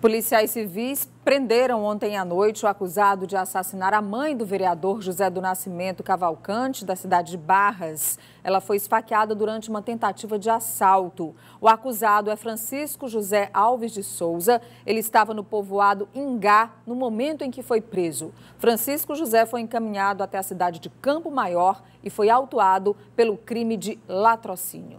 Policiais civis prenderam ontem à noite o acusado de assassinar a mãe do vereador José do Nascimento Cavalcante, da cidade de Barras. Ela foi esfaqueada durante uma tentativa de assalto. O acusado é Francisco José Alves de Souza. Ele estava no povoado Ingá no momento em que foi preso. Francisco José foi encaminhado até a cidade de Campo Maior e foi autuado pelo crime de latrocínio.